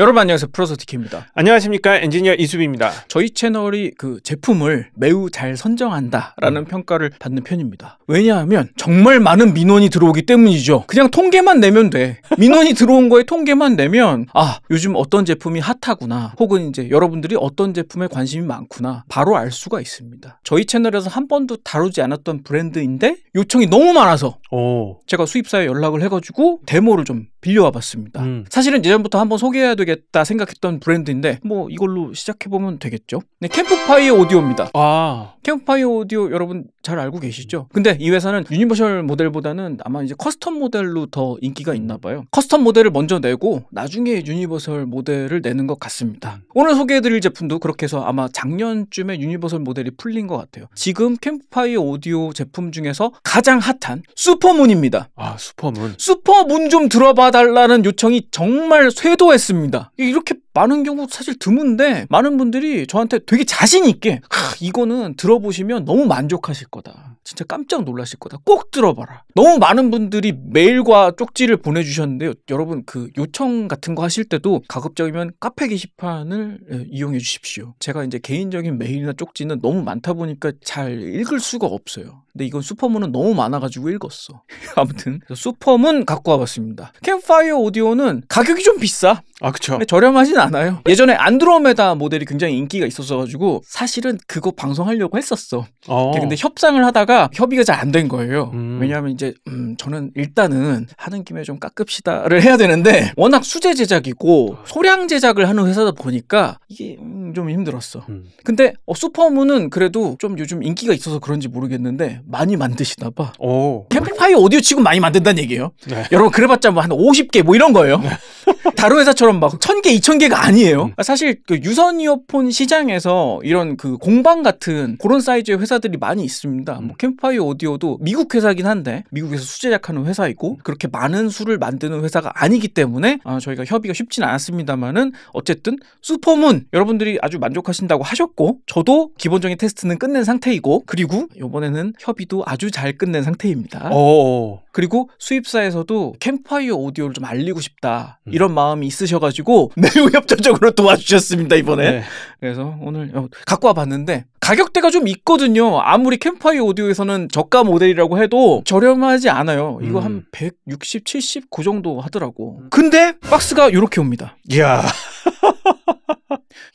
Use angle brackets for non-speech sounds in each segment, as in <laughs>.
여러분 안녕하세요. 프로소티키입니다. 안녕하십니까. 엔지니어 이수빈입니다. 저희 채널이 그 제품을 매우 잘 선정한다라는 음. 평가를 받는 편입니다. 왜냐하면 정말 많은 민원이 들어오기 때문이죠. 그냥 통계만 내면 돼. 민원이 들어온 거에 통계만 내면 아 요즘 어떤 제품이 핫하구나 혹은 이제 여러분들이 어떤 제품에 관심이 많구나 바로 알 수가 있습니다. 저희 채널에서 한 번도 다루지 않았던 브랜드인데 요청이 너무 많아서 오. 제가 수입사에 연락을 해가지고 데모를 좀 빌려와 봤습니다. 음. 사실은 예전부터 한번 소개해야 되겠다 생각했던 브랜드인데 뭐 이걸로 시작해보면 되겠죠. 네, 캠프파이어 오디오입니다. 아. 캠프파이어 오디오 여러분 잘 알고 계시죠? 근데 이 회사는 유니버셜 모델보다는 아마 이제 커스텀 모델로 더 인기가 있나 봐요. 커스텀 모델을 먼저 내고 나중에 유니버셜 모델을 내는 것 같습니다. 음. 오늘 소개해드릴 제품도 그렇게 해서 아마 작년쯤에 유니버셜 모델이 풀린 것 같아요. 지금 캠프파이어 오디오 제품 중에서 가장 핫한 슈퍼문입니다. 아, 슈퍼문. 슈퍼문 좀 들어봐 달라는 요청이 정말 쇄도했습니다. 이렇게 많은 경우 사실 드문데 많은 분들이 저한테 되게 자신 있게 이거는 들어보시면 너무 만족하실 거다. 진짜 깜짝 놀라실 거다. 꼭 들어봐라. 너무 많은 분들이 메일과 쪽지를 보내주셨는데요. 여러분 그 요청 같은 거 하실 때도 가급적이면 카페 게시판을 예, 이용해 주십시오. 제가 이제 개인적인 메일이나 쪽지는 너무 많다 보니까 잘 읽을 수가 없어요. 근데 이건 슈퍼문은 너무 많아가지고 읽었어. <laughs> 아무튼 슈퍼문 갖고 와봤습니다. 캠파이어 오디오는 가격이 좀 비싸. 아 그쵸. 저렴하진 않아요. 예전에 안드로메다 모델이 굉장히 인기가 있었어가지고 사실은 그거 방송하려고 했었어. 어. 근데 협상을 하다가 협의가 잘 안 된 거예요. 음. 왜냐하면 이제 음, 저는 일단은 하는 김에 좀 깎읍시다를 해야 되는데 워낙 수제 제작이고 소량 제작을 하는 회사다 보니까 이게 음, 좀 힘들었어. 음. 근데 어, 슈퍼문은 그래도 좀 요즘 인기가 있어서 그런지 모르겠는데 많이 만드시나 봐. 캠핑파이 오디오 지금 많이 만든다는 얘기예요. 네. 여러분 그래봤자 뭐 한 50개 뭐 이런 거예요. 네. 다른 회사처럼 막 천 개, 이천 개가 아니에요. 음. 사실 그 유선 이어폰 시장에서 이런 그 공방 같은 그런 사이즈의 회사들이 많이 있습니다. 뭐 음. 캠파이어 오디오도 미국 회사긴 한데 미국에서 수제작하는 회사이고 음. 그렇게 많은 수를 만드는 회사가 아니기 때문에 아, 저희가 협의가 쉽진 않았습니다만은 어쨌든 슈퍼문 여러분들이 아주 만족하신다고 하셨고 저도 기본적인 테스트는 끝낸 상태이고 그리고 이번에는 협의도 아주 잘 끝낸 상태입니다. 오. 어, 어, 어. 그리고 수입사에서도 캠파이어 오디오를 좀 알리고 싶다. 음. 이런 마음이 있으셔가지고 매우 <laughs> 협조적으로 도와주셨습니다 이번에. 네. 그래서 오늘 어, 갖고 와봤는데 가격대가 좀 있거든요. 아무리 캠파이 오디오에서는 저가 모델이라고 해도 저렴하지 않아요. 이거 음. 한 160, 70그 정도 하더라고. 음. 근데 박스가 이렇게 옵니다. 이야.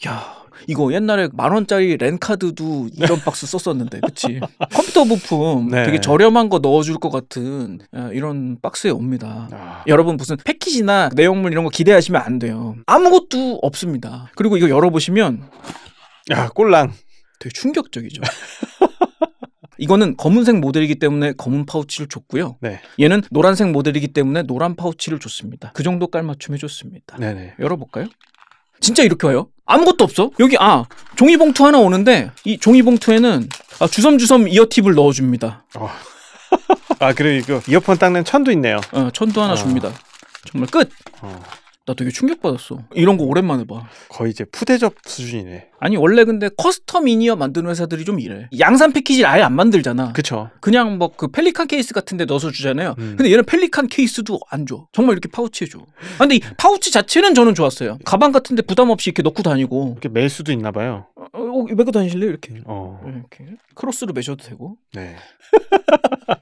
야 이거 옛날에 만 원짜리 렌카드도 이런 박스 썼었는데 그치 컴퓨터 부품 네. 되게 저렴한 거 넣어줄 것 같은 아, 이런 박스에 옵니다 아. 여러분 무슨 패키지나 내용물 이런 거 기대하시면 안 돼요 아무것도 없습니다 그리고 이거 열어보시면 야 꼴랑 되게 충격적이죠 <laughs> 이거는 검은색 모델이기 때문에 검은 파우치를 줬고요. 네. 얘는 노란색 모델이기 때문에 노란 파우치를 줬습니다. 그 정도 깔맞춤 해줬습니다. 네네. 열어볼까요? 진짜 이렇게 와요? 아무것도 없어? 여기 아 종이봉투 하나 오는데 이 종이봉투에는 아, 주섬주섬 이어팁을 넣어줍니다. 어. 아 그리고 이거 이어폰 닦는 천도 있네요. 어, 천도 하나 어. 줍니다. 정말 끝. 어. 나 되게 충격받았어. 이런 거 오랜만에 봐. 거의 이제 푸대접 수준이네. 아니 원래 근데 커스텀 미니어 만드는 회사들이 좀 이래. 양산 패키지를 아예 안 만들잖아. 그쵸. 그냥 뭐 그 펠리칸 케이스 같은 데 넣어서 주잖아요. 음. 근데 얘는 펠리칸 케이스도 안 줘. 정말 이렇게 파우치에 줘. 아, 근데 이 파우치 자체는 저는 좋았어요. 가방 같은 데 부담 없이 이렇게 넣고 다니고. 이렇게 멜 수도 있나 봐요. 어, 어, 메고 다니실래요? 이렇게. 어. 이렇게. 크로스로 매셔도 되고. 네.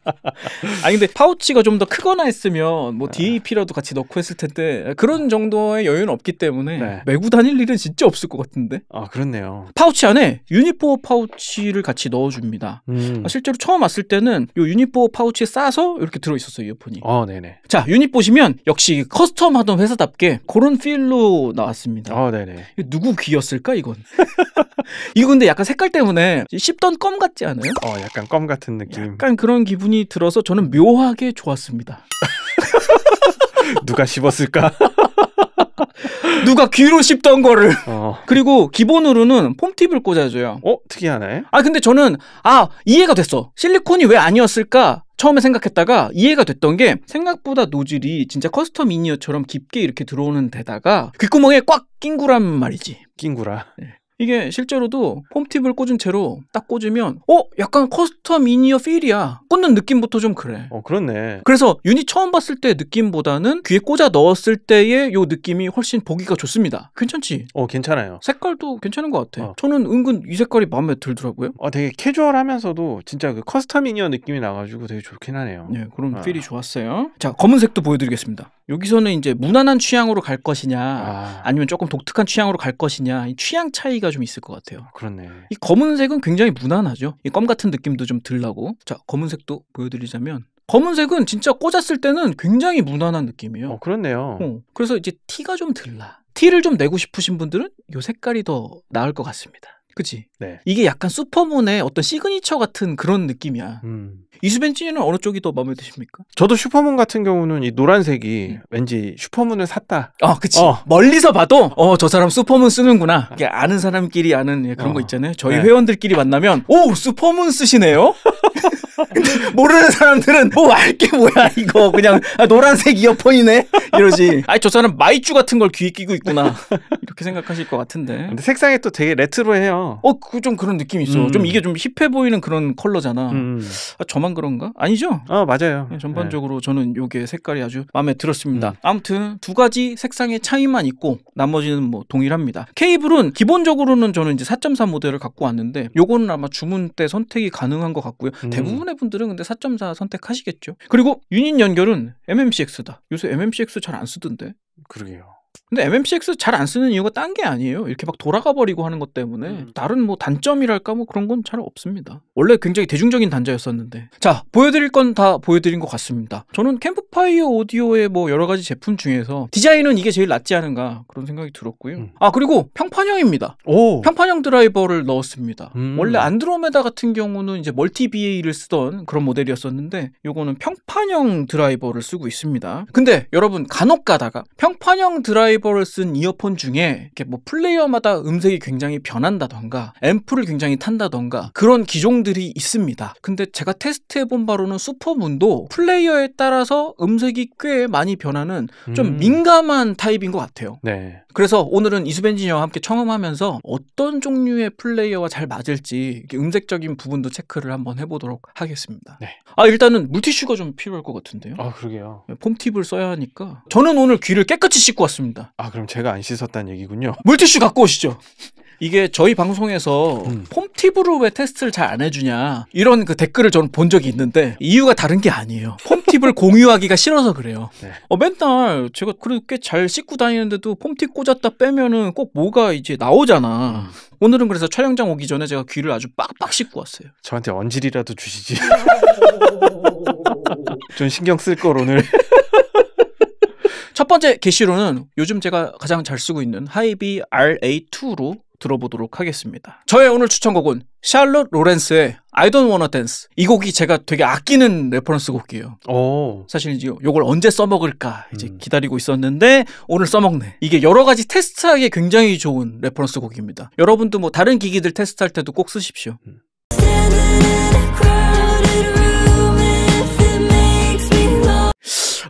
<laughs> 아니 근데 파우치가 좀 더 크거나 했으면 뭐 네. DAP라도 같이 넣고 했을 텐데 그런 정도의 여유는 없기 때문에 네. 메고 다닐 일은 진짜 없을 것 같은데. 아 그렇네요. 파우치 안에 유니포 파우치를 같이 넣어줍니다. 음. 아, 실제로 처음 왔을 때는 요 유니포 파우치에 싸서 이렇게 들어 있었어요 이어폰이. 아 네네. 자유니포시면 역시 커스텀 하던 회사답게 그런 필로 나왔습니다. 아 네네. 누구 귀였을까 이건? <laughs> 이거 근데 약간 색깔 때문에 씹던 껌 같지 않아요? 어, 약간 껌 같은 느낌. 약간 그런 기분이 들어서 저는 묘하게 좋았습니다. <laughs> 누가 씹었을까? <laughs> <laughs> 누가 귀로 씹던 거를. 어. 그리고 기본으로는 폼팁을 꽂아줘요. 어? 특이하네. 아, 근데 저는, 아, 이해가 됐어. 실리콘이 왜 아니었을까? 처음에 생각했다가 이해가 됐던 게 생각보다 노즐이 진짜 커스텀 미니어처럼 깊게 이렇게 들어오는 데다가 귓구멍에 꽉 낀구란 말이지. 낀구라. 네. 이게 실제로도 홈팁을 꽂은 채로 딱 꽂으면 어 약간 커스텀 미니어 필이야 꽂는 느낌부터 좀 그래 어 그렇네 그래서 유닛 처음 봤을 때 느낌보다는 귀에 꽂아 넣었을 때의 요 느낌이 훨씬 보기가 좋습니다 괜찮지 어 괜찮아요 색깔도 괜찮은 것 같아 어. 저는 은근 이 색깔이 마음에 들더라고요 어 되게 캐주얼하면서도 진짜 그 커스텀 미니어 느낌이 나가지고 되게 좋긴 하네요 네 그런 어. 필이 좋았어요 자 검은색도 보여드리겠습니다 여기서는 이제 무난한 취향으로 갈 것이냐 아. 니면 조금 독특한 취향으로 갈 것이냐 이 취향 차이가 좀 있을 것 같아요. 그렇네. 이 검은색은 굉장히 무난하죠. 이 껌 같은 느낌도 좀 들라고. 자 검은색도 보여드리자면 검은색은 진짜 꽂았을 때는 굉장히 무난한 느낌이에요. 어, 그렇네요. 어, 그래서 이제 티가 좀 들라. 티를 좀 내고 싶으신 분들은 이 색깔이 더 나을 것 같습니다. 그치. 네. 이게 약간 슈퍼문의 어떤 시그니처 같은 그런 느낌이야. 음. 이수벤 찌는 어느 쪽이 더 마음에 드십니까? 저도 슈퍼문 같은 경우는 이 노란색이 음. 왠지 슈퍼문을 샀다. 어, 그치. 어. 멀리서 봐도, 어, 저 사람 슈퍼문 쓰는구나. 아. 이게 아는 사람끼리 아는 예, 그런 어. 거 있잖아요. 저희 네. 회원들끼리 만나면, 오, 슈퍼문 쓰시네요? <laughs> <laughs> 모르는 사람들은 뭐 알게 뭐야 이거 그냥 아, 노란색 이어폰이네 이러지. 아니 저 사람 마이쮸 같은 걸 귀에 끼고 있구나 이렇게 생각하실 것 같은데. 근데 색상이 또 되게 레트로해요. 어그 좀 그런 느낌이 있어. 음. 좀 이게 좀 힙해 보이는 그런 컬러잖아. 음. 아, 저만 그런가? 아니죠? 어 맞아요. 네, 전반적으로 네. 저는 요게 색깔이 아주 마음에 들었습니다. 음. 아무튼 두 가지 색상의 차이만 있고 나머지는 뭐 동일합니다. 케이블은 기본적으로는 저는 이제 4.3 모델을 갖고 왔는데 요거는 아마 주문 때 선택이 가능한 것 같고요. 음. 대부분 대부분의 분들은 근데 4.4 선택하시겠죠. 그리고 유닛 연결은 MMCX다. 요새 MMCX 잘 안 쓰던데. 그러게요. 근데 MMCX 잘 안 쓰는 이유가 딴 게 아니에요. 이렇게 막 돌아가 버리고 하는 것 때문에 음. 다른 뭐 단점이랄까 뭐 그런 건 잘 없습니다. 원래 굉장히 대중적인 단자였었는데. 자, 보여드릴 건 다 보여드린 것 같습니다. 저는 캠프파이어 오디오의 뭐 여러 가지 제품 중에서 디자인은 이게 제일 낫지 않은가 그런 생각이 들었고요. 음. 아, 그리고 평판형입니다. 오. 평판형 드라이버를 넣었습니다. 음. 원래 안드로메다 같은 경우는 이제 멀티 BA를 쓰던 그런 모델이었었는데 요거는 평판형 드라이버를 쓰고 있습니다. 근데 여러분 간혹 가다가 평판형 드라이버 파이버를 쓴 이어폰 중에 이렇게 뭐 플레이어마다 음색이 굉장히 변한다던가 앰프를 굉장히 탄다던가 그런 기종들이 있습니다. 근데 제가 테스트해본 바로는 슈퍼문도 플레이어에 따라서 음색이 꽤 많이 변하는 좀 음. 민감한 타입인 것 같아요. 네. 그래서 오늘은 이수벤지니어와 함께 청음하면서 어떤 종류의 플레이어와 잘 맞을지 음색적인 부분도 체크를 한번 해보도록 하겠습니다. 네. 아 일단은 물티슈가 좀 필요할 것 같은데요. 아 그러게요. 네, 폼팁을 써야 하니까 저는 오늘 귀를 깨끗이 씻고 왔습니다. 아 그럼 제가 안 씻었다는 얘기군요. <laughs> 물티슈 갖고 오시죠. 이게 저희 방송에서 음. 폼티브로 왜 테스트를 잘 안 해주냐 이런 그 댓글을 저는 본 적이 있는데 이유가 다른 게 아니에요. 폼팁을 <laughs> 공유하기가 싫어서 그래요. 네. 어, 맨날 제가 그렇게 잘 씻고 다니는데도 폼팁 꽂았다 빼면은 꼭 뭐가 이제 나오잖아. 음. 오늘은 그래서 촬영장 오기 전에 제가 귀를 아주 빡빡 씻고 왔어요. 저한테 언질이라도 주시지. <laughs> 좀 신경 쓸 걸 오늘. 첫 번째 게시로는 요즘 제가 가장 잘 쓰고 있는 하이비 RA2로 들어보도록 하겠습니다. 저의 오늘 추천곡은 샬롯 로렌스의 I Don't Wanna Dance 이 곡이 제가 되게 아끼는 레퍼런스 곡이에요. 오. 사실 이제 이걸 언제 써먹을까 이제 음. 기다리고 있었는데 오늘 써먹네. 이게 여러 가지 테스트하기에 굉장히 좋은 레퍼런스 곡입니다. 여러분도 뭐 다른 기기들 테스트할 때도 꼭 쓰십시오. 음.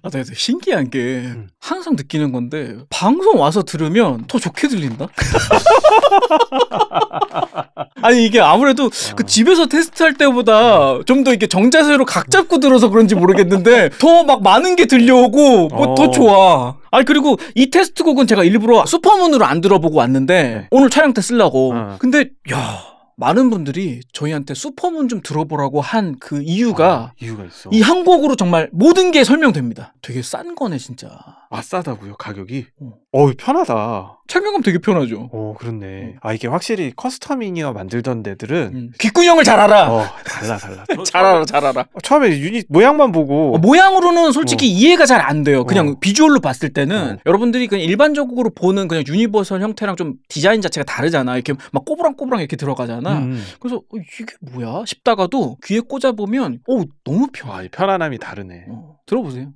아, 네, 네. 신기한 게 음. 항상 느끼는 건데 방송 와서 들으면 더 좋게 들린다. <laughs> 아니 이게 아무래도 그 아. 집에서 테스트할 때보다 음. 좀더 이렇게 정자세로 각 잡고 들어서 그런지 모르겠는데 <laughs> 더 막 많은 게 들려오고 뭐더 어. 좋아. 아 그리고 이 테스트곡은 제가 일부러 슈퍼문으로 안 들어보고 왔는데 네. 오늘 촬영 때 쓰려고. 어. 근데 야. 많은 분들이 저희한테 슈퍼문 좀 들어보라고 한 그 이유가 아, 이유가 있어. 이 한 곡으로 정말 모든 게 설명됩니다. 되게 싼 거네 진짜. 아 싸다고요 가격이? 어. 어 편하다. 착용감 되게 편하죠. 어, 그렇네. 음. 아, 이게 확실히 커스텀이니어 만들던 데들은 음. 귓구형을 잘 알아. 어, 달라, 달라. 잘 알아, 잘 알아. 처음에 유닛 모양만 보고. 어, 모양으로는 솔직히 어. 이해가 잘 안 돼요. 그냥 어. 비주얼로 봤을 때는 어. 여러분들이 그냥 일반적으로 보는 그냥 유니버설 형태랑 좀 디자인 자체가 다르잖아. 이렇게 막 꼬부랑꼬부랑 이렇게 들어가잖아. 음. 음. 그래서 어, 이게 뭐야? 싶다가도 귀에 꽂아보면, 오, 어, 너무 편해. 아, 편안함이 다르네. 들어보세요.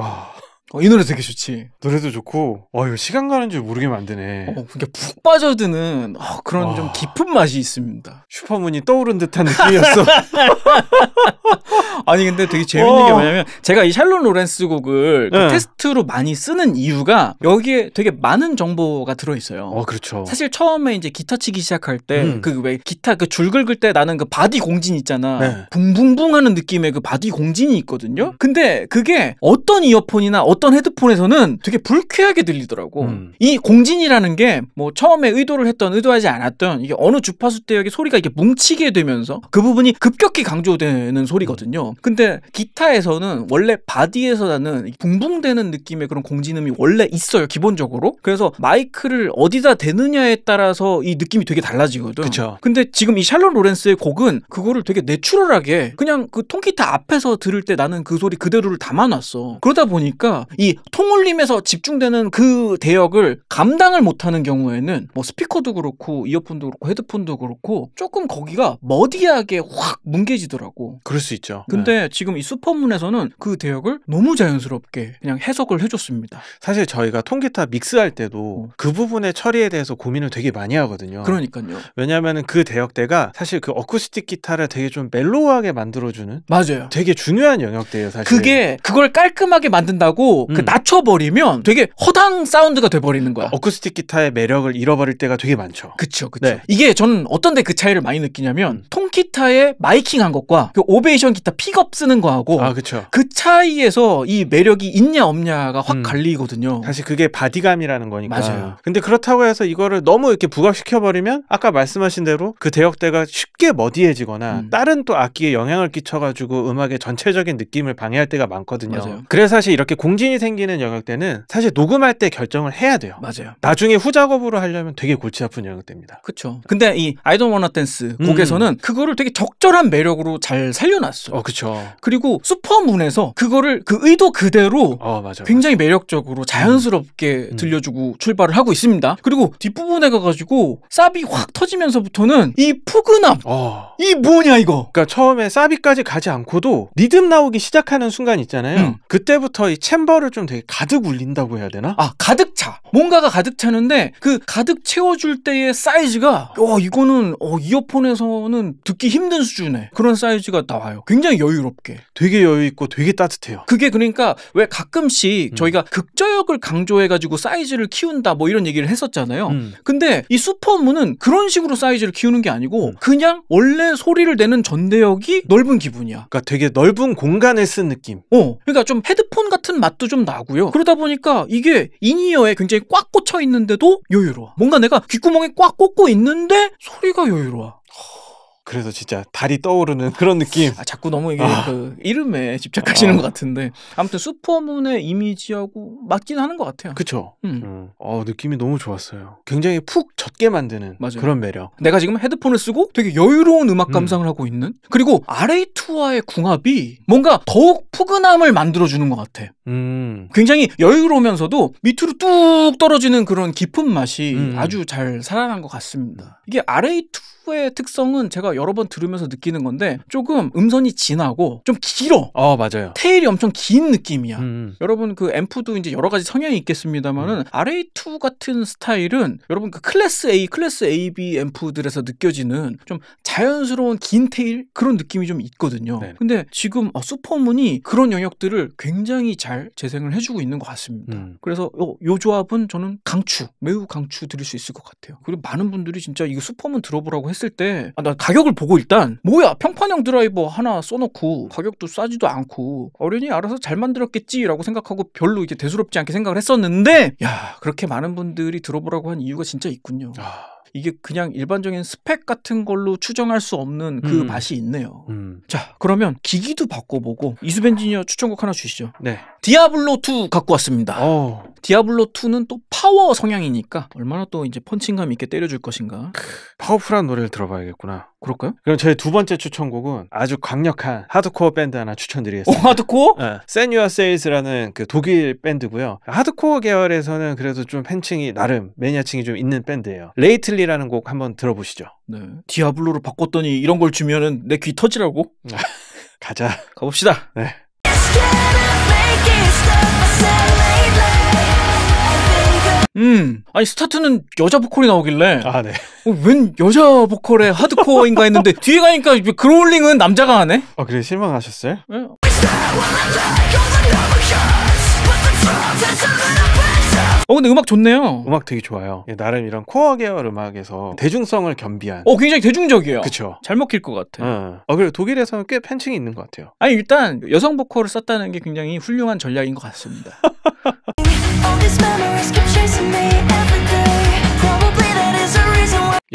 哇！ 어, 이 노래 되게 좋지. 노래도 좋고, 와, 이거 시간 가는 줄 모르게 만드네. 어, 그러니까 푹 빠져드는 어, 그런 와. 좀 깊은 맛이 있습니다. 슈퍼문이 떠오른 듯한 느낌이었어. <laughs> 아니, 근데 되게 재밌는 게 어. 뭐냐면, 제가 이 샬론 로렌스 곡을 그 네. 테스트로 많이 쓰는 이유가 여기에 되게 많은 정보가 들어있어요. 어, 그렇죠. 사실 처음에 이제 기타 치기 시작할 때, 음. 그왜 기타 그 줄 긁을 때 나는 그 바디 공진 있잖아. 네. 붕붕붕 하는 느낌의 그 바디 공진이 있거든요. 음. 근데 그게 어떤 이어폰이나 어떤 어떤 헤드폰에서는 되게 불쾌하게 들리더라고. 음. 이 공진이라는 게 뭐 처음에 의도를 했던 의도하지 않았던 이게 어느 주파수 대역에 소리가 이렇게 뭉치게 되면서 그 부분이 급격히 강조되는 소리거든요. 근데 기타에서는 원래 바디에서 나는 붕붕대는 느낌의 그런 공진음이 원래 있어요. 기본적으로. 그래서 마이크를 어디다 대느냐에 따라서 이 느낌이 되게 달라지거든. 그쵸. 근데 지금 이 샬론 로렌스의 곡은 그거를 되게 내추럴하게 그냥 그 통기타 앞에서 들을 때 나는 그 소리 그대로를 담아놨어. 그러다 보니까 이 통울림에서 집중되는 그 대역을 감당을 못하는 경우에는 뭐 스피커도 그렇고 이어폰도 그렇고 헤드폰도 그렇고 조금 거기가 머디하게 확 뭉개지더라고. 그럴 수 있죠. 근데 네. 지금 이 슈퍼문에서는 그 대역을 너무 자연스럽게 그냥 해석을 해줬습니다. 사실 저희가 통기타 믹스할 때도 어. 그 부분의 처리에 대해서 고민을 되게 많이 하거든요. 그러니까요. 왜냐하면 그 대역대가 사실 그 어쿠스틱 기타를 되게 좀 멜로우하게 만들어주는 맞아요. 되게 중요한 영역대예요. 사실 그게 그걸 깔끔하게 만든다고 그 음. 그 낮춰버리면 되게 허당 사운드가 돼버리는 거야. 어쿠스틱 기타의 매력을 잃어버릴 때가 되게 많죠. 그쵸, 그쵸. 네. 이게 저는 어떤데 그 차이를 많이 느끼냐면 음. 통기타의 마이킹한 것과 그 오베이션 기타 픽업 쓰는 거하고 아, 그쵸. 그 차이에서 이 매력이 있냐 없냐가 확 음. 갈리거든요. 사실 그게 바디감이라는 거니까. 맞아요. 근데 그렇다고 해서 이거를 너무 이렇게 부각시켜버리면 아까 말씀하신 대로 그 대역대가 쉽게 머디해지거나 음. 다른 또 악기에 영향을 끼쳐가지고 음악의 전체적인 느낌을 방해할 때가 많거든요. 맞아요. 그래서 사실 이렇게 공진 고민이 생기는 영역대는 사실 녹음할 때 결정을 해야 돼요. 맞아요. 나중에 후작업으로 하려면 되게 골치 아픈 영역대입니다. 그렇죠. 근데 이 I Don't Wanna Dance 음. 곡에서는 음. 그거를 되게 적절한 매력으로 잘 살려놨어. 어, 그렇죠. 그리고 슈퍼문에서 그거를 그 의도 그대로 어, 맞아, 굉장히 맞아. 매력적으로 자연스럽게 음. 음. 들려주고 출발을 하고 있습니다. 그리고 뒷부분에 가가지고 쌉비확 터지면서부터는 이푸근함 어. 이 뭐냐 이거. 그러니까 처음에 쌉비까지 가지 않고도 리듬 나오기 시작하는 순간 있잖아요. 음. 그때부터 이 챔버 숫를좀 되게 가득 울린다고 해야 되나? 아 가득 차 뭔가가 가득 차는데 그 가득 채워줄 때의 사이즈가 와 어, 이거는 어, 이어폰에서는 듣기 힘든 수준의 그런 사이즈가 나와요 굉장히 여유롭게 되게 여유 있고 되게 따뜻해요 그게 그러니까 왜 가끔씩 음. 저희가 극저역을 강조해가지고 사이즈를 키운다 뭐 이런 얘기를 했었잖아요 음. 근데 이 슈퍼문은 그런 식으로 사이즈를 키우는 게 아니고 음. 그냥 원래 소리를 내는 전대역이 넓은 기분이야 그러니까 되게 넓은 공간을 쓴 느낌 어 그러니까 좀 헤드폰 같은 맛도 좀 나고요. 그러다 보니까 이게 인이어에 굉장히 꽉 꽂혀 있는데도 여유로워. 뭔가 내가 귓구멍에 꽉 꽂고 있는데 소리가 여유로워. 그래서 진짜 달이 떠오르는 <laughs> 그런 느낌. 아, 자꾸 너무 이게 아. 그 이름에 집착하시는 아. 것 같은데 아무튼 슈퍼문의 이미지하고 맞긴 하는 것 같아요. 그쵸. 음. 음. 어 느낌이 너무 좋았어요. 굉장히 푹 젖게 만드는 맞아요. 그런 매력. 내가 지금 헤드폰을 쓰고 되게 여유로운 음악 음. 감상을 음. 하고 있는 그리고 RA2와의 궁합이 뭔가 더욱 푸근함을 만들어주는 것 같아. 음. 굉장히 여유로우면서도 밑으로 뚝 떨어지는 그런 깊은 맛이 음. 아주 잘 살아난 것 같습니다. 이게 RA2 샤프의 특성은 제가 여러 번 들으면서 느끼는 건데 조금 음선이 진하고 좀 길어. 어 맞아요. 테일이 엄청 긴 느낌이야. 음, 음. 여러분 그 앰프도 이제 여러 가지 성향이 있겠습니다만은 음. RA2 같은 스타일은 여러분 그 클래스 A, 클래스 AB 앰프들에서 느껴지는 좀 자연스러운 긴 테일 그런 느낌이 좀 있거든요. 네. 근데 지금 어, 슈퍼문이 그런 영역들을 굉장히 잘 재생을 해주고 있는 것 같습니다. 음. 그래서 요, 어, 요 조합은 저는 강추, 매우 강추 드릴 수 있을 것 같아요. 그리고 많은 분들이 진짜 이거 슈퍼문 들어보라고 했을 했을 때 아, 난 가격을 보고 일단 뭐야 평판형 드라이버 하나 써놓고 가격도 싸지도 않고 어련히 알아서 잘 만들었겠지라고 생각하고 별로 이게 대수롭지 않게 생각을 했었는데 야 그렇게 많은 분들이 들어보라고 한 이유가 진짜 있군요. 아... 이게 그냥 일반적인 스펙 같은 걸로 추정할 수 없는 그 음. 맛이 있네요. 음. 자, 그러면 기기도 바꿔보고 이수벤지니어 추천곡 하나 주시죠. 네. 디아블로 2 갖고 왔습니다. 오. 어. 디아블로 2는 또 파워 성향이니까 얼마나 또 이제 펀칭감 있게 때려줄 것인가. 크, 파워풀한 노래를 들어봐야겠구나. 그럴까요? 그럼 저희 두 번째 추천곡은 아주 강력한 하드코어 밴드 하나 추천드리겠습니다. 오, 하드코어? 네. 세뉴아 세이즈라는 그 독일 밴드고요. 하드코어 계열에서는 그래도 좀 팬층이 나름 매니아층이 좀 있는 밴드예요. 레이틀리 파밀리라는 곡 한번 들어보시죠. 네. 디아블로로 바꿨더니 이런 걸 주면은 내 귀 터지라고? 음, <laughs> 가자. 가봅시다. 네. 음, 아니 스타트는 여자 보컬이 나오길래 아, 네. 어, 웬 여자 보컬의 하드코어인가 했는데 <laughs> 뒤에 가니까 그롤링은 남자가 하네. 아, 그래 실망하셨어요? 네. 어 근데 음악 좋네요. 음악 되게 좋아요. 예, 나름 이런 코어 계열 음악에서 대중성을 겸비한. 어 굉장히 대중적이에요. 그쵸. 잘 먹힐 것 같아. 어. 어 그리고 독일에서는 꽤 팬층이 있는 것 같아요. 아니 일단 여성 보컬을 썼다는 게 굉장히 훌륭한 전략인 것 같습니다. <laughs>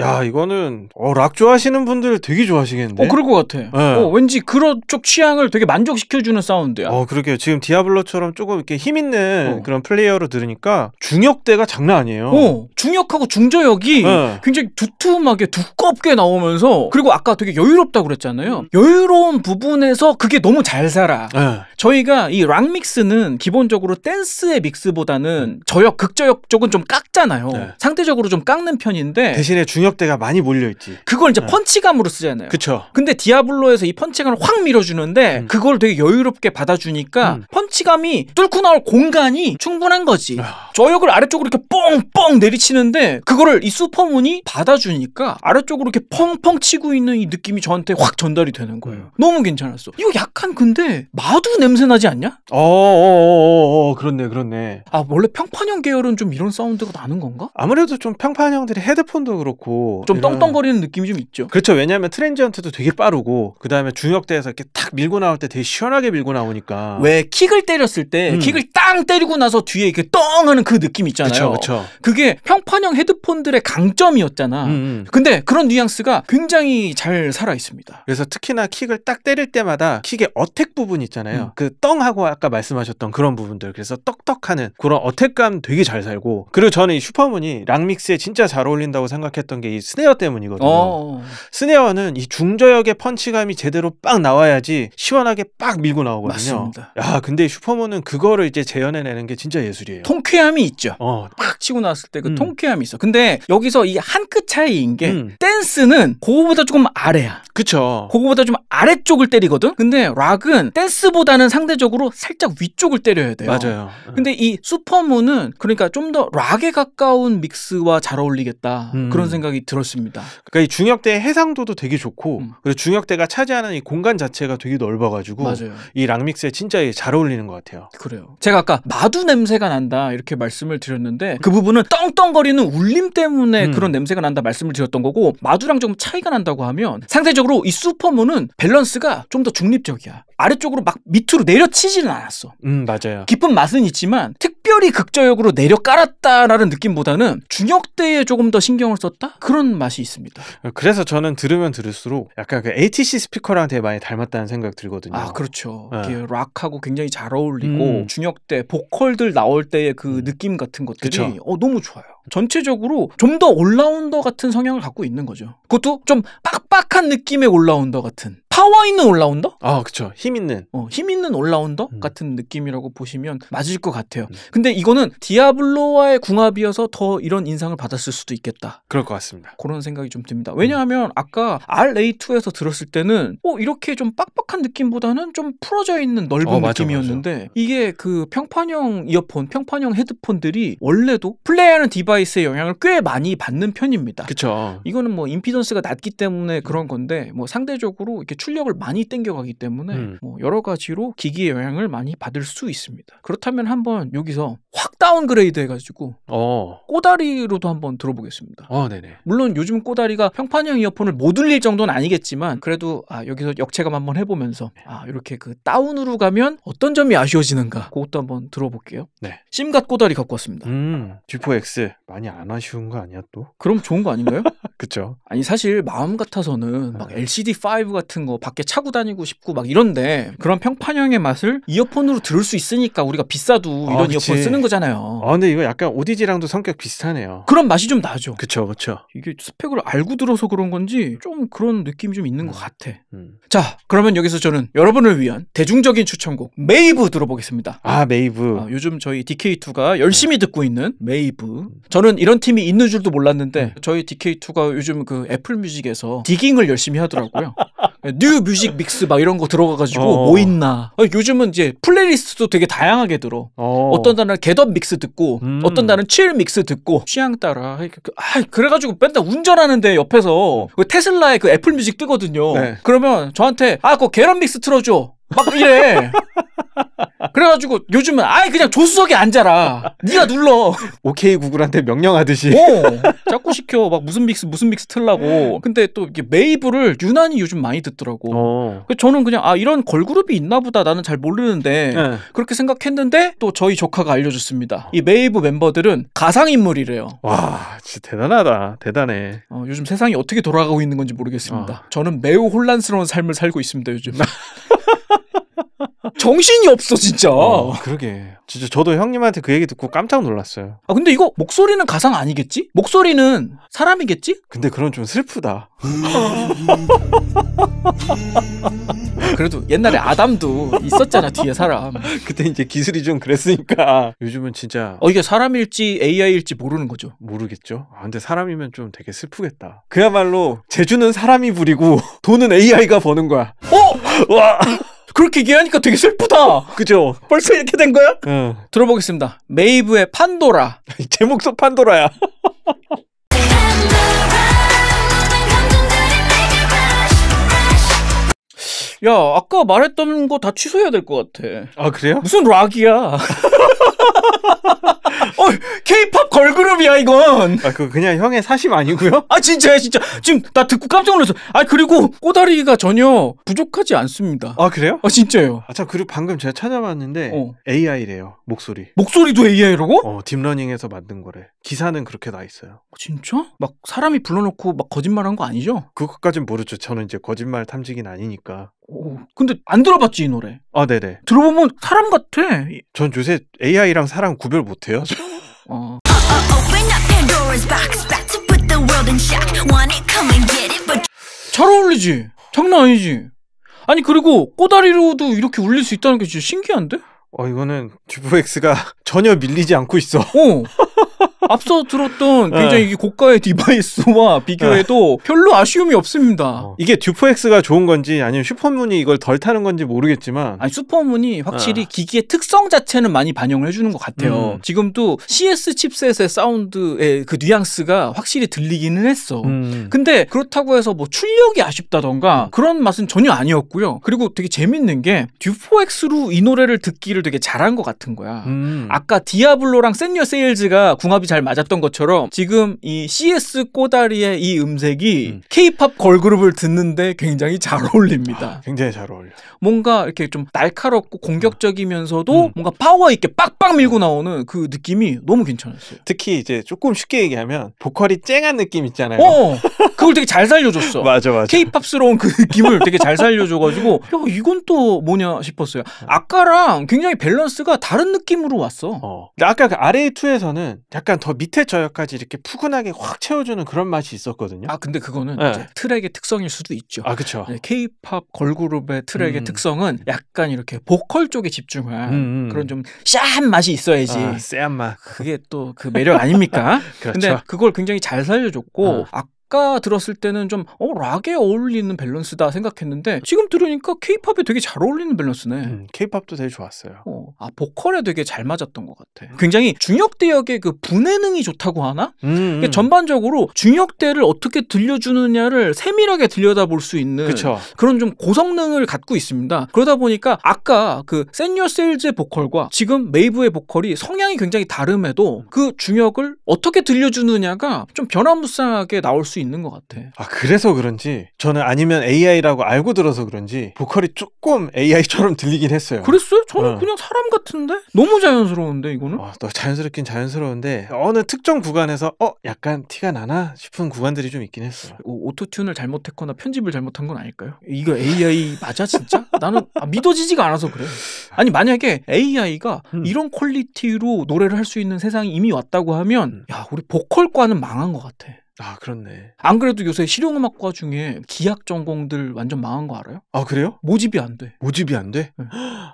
야 음. 이거는 어, 락 좋아하시는 분들 되게 좋아하시겠는데. 어 그럴 것 같아. 네. 어, 왠지 그런 쪽 취향을 되게 만족시켜주는 사운드야. 어 그러게요. 지금 디아블로처럼 조금 이렇게 힘 있는 어. 그런 플레이어로 들으니까 중역대가 장난 아니에요. 어 중역하고 중저역이 네. 굉장히 두툼하게 두껍게 나오면서 그리고 아까 되게 여유롭다고 그랬잖아요. 음. 여유로운 부분에서 그게 너무 잘 살아. 네. 저희가 이 락 믹스는 기본적으로 댄스의 믹스보다는 저역 극저역 쪽은 좀 깎잖아요. 네. 상대적으로 좀 깎는 편인데 대신에 중역 권력대가 많이 몰려있지. 그걸 이제 네. 펀치감으로 쓰잖아요. 그쵸. 근데 디아블로에서 이 펀치감을 확 밀어주는데 음. 그걸 되게 여유롭게 받아주니까 음. 펀치감이 뚫고 나올 공간이 충분한 거지. 아. 저역을 아래쪽으로 이렇게 뻥뻥 내리치는데 그거를 이 슈퍼문이 받아주니까 아래쪽으로 이렇게 펑펑 치고 있는 이 느낌이 저한테 확 전달이 되는 거예요. 음. 너무 괜찮았어. 이거 약간 근데 마두 냄새 나지 않냐? 어어어어 어, 어, 어, 그렇네 그렇네. 아 원래 평판형 계열은 좀 이런 사운드가 나는 건가? 아무래도 좀 평판형들이 헤드폰도 그렇고 좀 이런... 떵떵거리는 느낌이 좀 있죠. 그렇죠. 왜냐하면 트렌지언트도 되게 빠르고 그 다음에 중역대에서 이렇게 탁 밀고 나올 때 되게 시원하게 밀고 나오니까 왜 킥을 때렸을 때 음. 킥을 땅 때리고 나서 뒤에 이렇게 떵하는 그 느낌 있잖아요. 그렇죠. 그게 평판형 헤드폰들의 강점이었잖아. 음음. 음. 근데 그런 뉘앙스가 굉장히 잘 살아 있습니다. 그래서 특히나 킥을 딱 때릴 때마다 킥의 어택 부분 있잖아요. 음. 그 떵하고 아까 말씀하셨던 그런 부분들 그래서 떡떡하는 그런 어택감 되게 잘 살고 그리고 저는 이 슈퍼문이 락믹스에 진짜 잘 어울린다고 생각했던 게 스네어 때문이거든요. 어, 어, 어. 스네어는 이 중저역의 펀치감이 제대로 빡 나와야지 시원하게 빡 밀고 나오거든요. 맞습니다. 야, 근데 슈퍼몬은 그거를 이제 재현해내는 게 진짜 예술이에요. 통쾌함이 있죠. 어. 팍 치고 나왔을 때그 음. 통쾌함이 있어. 근데 여기서 이 한 끗 차이인 게 음. 댄스는 고거보다 조금 아래야. 그쵸. 고거보다좀 아래쪽을 때리거든. 근데 락은 댄스보다는 상대적으로 살짝 위쪽을 때려야 돼요. 맞아요. 음. 근데 이슈퍼몬은 그러니까 좀 더 락에 가까운 믹스와 잘 어울리겠다. 음. 그런 생각이 생각이 들었습니다. 그러니까 이중역대 해상도도 되게 좋고 음. 그리고 중역대가 차지하는 이 공간 자체가 되게 넓어가지고 맞아요. 이 락믹스에 진짜 잘 어울리는 것 같아요. 그래요. 제가 아까 마두 냄새가 난다 이렇게 말씀을 드렸는데 그 부분은 떵떵거리는 울림 때문에 음. 그런 냄새가 난다 말씀을 드렸던 거고 마두랑 좀 차이가 난다고 하면 상대적으로 이 슈퍼문은 밸런스가 좀 더 중립적이야. 아래쪽으로 막 밑으로 내려치지는 않았어. 음 맞아요. 깊은 맛은 있지만 특 특별히 극저역으로 내려 깔았다라는 느낌보다는 중역대에 조금 더 신경을 썼다 그런 맛이 있습니다. 어, 그래서 저는 들으면 들을수록 약간 그 ATC 스피커랑 되게 많이 닮았다는 생각 들거든요. 아 그렇죠. 네. 이게 락하고 굉장히 잘 어울리고 음. 중역대 보컬들 나올 때의 그 음. 느낌 같은 것들이 어, 너무 좋아요. 전체적으로 좀 더 올라운더 같은 성향을 갖고 있는 거죠. 그것도 좀 빡빡한 느낌의 올라운더 같은 파워 있는 올라운더? 아, 그쵸. 힘 있는. 어, 힘 있는 올라운더 음. 같은 느낌이라고 보시면 맞을 것 같아요. 음. 근데 이거는 디아블로와의 궁합이어서 더 이런 인상을 받았을 수도 있겠다. 그럴 것 같습니다. 그런 생각이 좀 듭니다. 왜냐하면 음. 아까 RA2에서 들었을 때는 어, 이렇게 좀 빡빡한 느낌보다는 좀 풀어져 있는 넓은 어, 맞아, 느낌이었는데 맞아. 이게 그 평판형 이어폰, 평판형 헤드폰들이 원래도 플레이하는 디바이스 디바이스의 영향을 꽤 많이 받는 편입니다. 그렇죠. 이거는 뭐 임피던스가 낮기 때문에 그런 건데 뭐 상대적으로 이렇게 출력을 많이 땡겨가기 때문에 음. 뭐 여러 가지로 기기의 영향을 많이 받을 수 있습니다. 그렇다면 한번 여기서 확 다운그레이드 해가지고 어. 꼬다리로도 한번 들어보겠습니다. 어, 네네. 물론 요즘 꼬다리가 평판형 이어폰을 못 울릴 정도는 아니겠지만 그래도 아, 여기서 역체감 한번 해보면서 아, 이렇게 그 다운으로 가면 어떤 점이 아쉬워지는가 그것도 한번 들어볼게요. 네. 심갓 꼬다리 갖고 왔습니다. 음, G4X. 많이 안 아쉬운 거 아니야 또? 그럼 좋은 거 아닌가요? <laughs> 그쵸. 아니 사실 마음 같아서는 아, 막 LCD5 같은 거 밖에 차고 다니고 싶고 막 이런데 그런 평판형의 맛을 이어폰으로 들을 수 있으니까 우리가 비싸도 아, 이런 아, 이어폰 쓰는 거잖아요. 아 근데 이거 약간 오디지랑도 성격 비슷하네요. 그런 맛이 좀 나죠. 그쵸 그쵸. 이게 스펙을 알고 들어서 그런 건지 좀 그런 느낌이 좀 있는 음. 것 같아. 음. 자 그러면 여기서 저는 여러분을 위한 대중적인 추천곡 메이브 들어보겠습니다. 아 메이브. 아, 요즘 저희 DK2가 열심히 듣고 있는 메이브. 음. 저는 이런 팀이 있는 줄도 몰랐는데 음. 저희 DK2가 요즘 그 애플 뮤직에서 디깅을 열심히 하더라고요. <laughs> 네, 뉴 뮤직 믹스 막 이런 거 들어가가지고 어. 뭐 있나. 어, 요즘은 이제 플레이리스트도 되게 다양하게 들어. 어. 떤 날은 개업 믹스 듣고 음. 어떤 날은 칠 믹스 듣고 취향 따라. 그, 아, 그래가지고 맨날 운전하는데 옆에서 어. 그 테슬라의 그 애플 뮤직 뜨거든요. 네. 그러면 저한테 아, 그거 계란 믹스 틀어줘. 막 이래. <laughs> 그래가지고 요즘은 아예 그냥 조수석에 앉아라. 네가 눌러. 오케이 구글한테 명령하듯이. 어, 자꾸 시켜. 막 무슨 믹스 무슨 믹스 틀라고. 근데 또 이게 메이브를 유난히 요즘 많이 듣더라고. 어. 저는 그냥 아 이런 걸그룹이 있나보다 나는 잘 모르는데 네. 그렇게 생각했는데 또 저희 조카가 알려줬습니다. 이 메이브 멤버들은 가상 인물이래요. 와 진짜 대단하다. 대단해. 어, 요즘 세상이 어떻게 돌아가고 있는 건지 모르겠습니다. 어. 저는 매우 혼란스러운 삶을 살고 있습니다 요즘. <laughs> 정신이 없어 진짜. 어, 그러게. 진짜 저도 형님한테 그 얘기 듣고 깜짝 놀랐어요. 아 근데 이거 목소리는 가상 아니겠지? 목소리는 사람이겠지? 근데 그런 좀 슬프다. <laughs> 그래도 옛날에 아담도 있었잖아 뒤에 사람. 그때 이제 기술이 좀 그랬으니까 요즘은 진짜 어 이게 사람일지 AI일지 모르는 거죠. 모르겠죠. 아, 근데 사람이면 좀 되게 슬프겠다. 그야말로 재주는 사람이 부리고 돈은 AI가 버는 거야. 어? 와. 그렇게 얘기하니까 되게 슬프다. 그죠? 벌써 이렇게 된 거야? 응. 들어보겠습니다. 메이브의 판도라. <laughs> 제목도 판도라야. <laughs> 야 아까 말했던 거 다 취소해야 될 것 같아. 아 그래요? 무슨 락이야? <laughs> 어, 케이팝 걸그룹이야, 이건. 아, 그 그냥 형의 사심 아니고요? 아, 진짜야, 진짜. 지금 나 듣고 깜짝 놀랐어. 아, 그리고 꼬다리가 전혀 부족하지 않습니다. 아, 그래요? 아, 진짜요. 아, 참, 그리고 방금 제가 찾아봤는데 어. AI래요. 목소리. 목소리도 AI라고? 어, 딥러닝에서 만든 거래. 기사는 그렇게 나 있어요. 아, 진짜? 막 사람이 불러놓고 막 거짓말한 거 아니죠? 그것까진 모르죠. 저는 이제 거짓말 탐지긴 아니니까. 근데 안 들어봤지 이 노래. 아, 네네. 들어보면 사람 같아. 전 요새 AI랑 사람 구별 못해요. <laughs> 어. o p 잘 어울리지. 장난 아니지. 아니 그리고 꼬다리로도 이렇게 울릴 수 있다는 게 진짜 신기한데? 어, 이거는 듀브엑스가 전혀 밀리지 않고 있어. 어. <laughs> 앞서 들었던 네. 굉장히 네. 고가의 디바이스와 네. 비교해도 네. 별로 아쉬움이 없습니다. 어. 이게 듀포 x 가 좋은 건지 아니면 슈퍼문이 이걸 덜 타는 건지 모르겠지만 아니 슈퍼문이 확실히 네. 기기의 특성 자체는 많이 반영을 해주는 것 같아요. 음. 지금도 CS 칩셋의 사운드의 그 뉘앙스가 확실히 들리기는 했어. 음. 근데 그렇다고 해서 뭐 출력이 아쉽다던가 음. 그런 맛은 전혀 아니었고요. 그리고 되게 재밌는 게듀포 x 로이 노래를 듣기를 되게 잘한 것 같은 거야. 음. 아까 디아블로랑 센니어 세일즈가 궁합이 잘잘 맞았던 것처럼 지금 이 CS 꼬다리의 이 음색이 음. K-팝 걸그룹을 듣는데 굉장히 잘 어울립니다. 아, 굉장히 잘 어울려. 뭔가 이렇게 좀 날카롭고 공격적이면서도 음. 뭔가 파워 있게 빡빡 밀고 나오는 그 느낌이 너무 괜찮았어요. 특히 이제 조금 쉽게 얘기하면 보컬이 쨍한 느낌 있잖아요. 어! <laughs> 그걸 되게 잘 살려줬어. <laughs> 맞아, 맞아. 케이팝스러운 그 느낌을 되게 잘 살려줘가지고, <laughs> 야, 이건 또 뭐냐 싶었어요. 아까랑 굉장히 밸런스가 다른 느낌으로 왔어. 어. 근데 아까 그 RA2에서는 약간 더 밑에 저역까지 이렇게 푸근하게 확 채워주는 그런 맛이 있었거든요. 아, 근데 그거는 네. 트랙의 특성일 수도 있죠. 아, 그쵸. 케이팝 네, 걸그룹의 트랙의 음. 특성은 약간 이렇게 보컬 쪽에 집중한 음, 음. 그런 좀샤 맛이 있어야지. 아, 쎄한 맛. 그게 또 그 매력 아닙니까? <laughs> 그렇죠. 근데 그걸 굉장히 잘 살려줬고, 어. 아까 들었을 때는 좀 어, 락에 어울리는 밸런스다 생각했는데 지금 들으니까 케이팝에 되게 잘 어울리는 밸런스네. 음, 케이팝도 음, 되게 좋았어요. 어, 아 보컬에 되게 잘 맞았던 것 같아. 굉장히 중역대역의 그 분해능이 좋다고 하나? 음, 음. 그러니까 전반적으로 중역대를 어떻게 들려주느냐를 세밀하게 들여다볼 수 있는 그쵸. 그런 좀 고성능을 갖고 있습니다. 그러다 보니까 아까 그 세니어 세일즈의 보컬과 지금 메이브의 보컬이 성향이 굉장히 다름에도 그 중역을 어떻게 들려주느냐가 좀 변화무쌍하게 나올 수수 있는 것 같아. 아 그래서 그런지 저는 아니면 AI라고 알고 들어서 그런지 보컬이 조금 AI처럼 <laughs> 들리긴 했어요. 그랬어요? 저는 어. 그냥 사람 같은데 너무 자연스러운데 이거는? 어, 아, 또 자연스럽긴 자연스러운데 어느 특정 구간에서 어 약간 티가 나나 싶은 구간들이 좀 있긴 했어 오, 오토튠을 잘못했거나 편집을 잘못한 건 아닐까요? 이거 AI 맞아 진짜? <laughs> 나는 아, 믿어지지가 않아서 그래. 아니 만약에 AI가 음. 이런 퀄리티로 노래를 할 수 있는 세상이 이미 왔다고 하면 음. 야 우리 보컬과는 망한 것 같아. 아, 그렇네. 안 그래도 요새 실용음악과 중에 기악 전공들 완전 망한 거 알아요? 아, 그래요? 모집이 안 돼. 모집이 안 돼? 네.